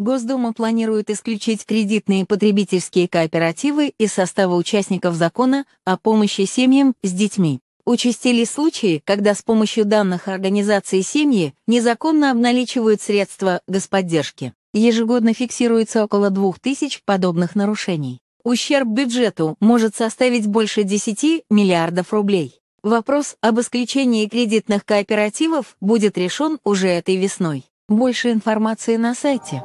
Госдума планирует исключить кредитные потребительские кооперативы из состава участников закона о помощи семьям с детьми. Участились случаи, когда с помощью данных организации семьи незаконно обналичивают средства господдержки. Ежегодно фиксируется около 2000 подобных нарушений. Ущерб бюджету может составить больше 10 миллиардов рублей. Вопрос об исключении кредитных кооперативов будет решен уже этой весной. Больше информации на сайте.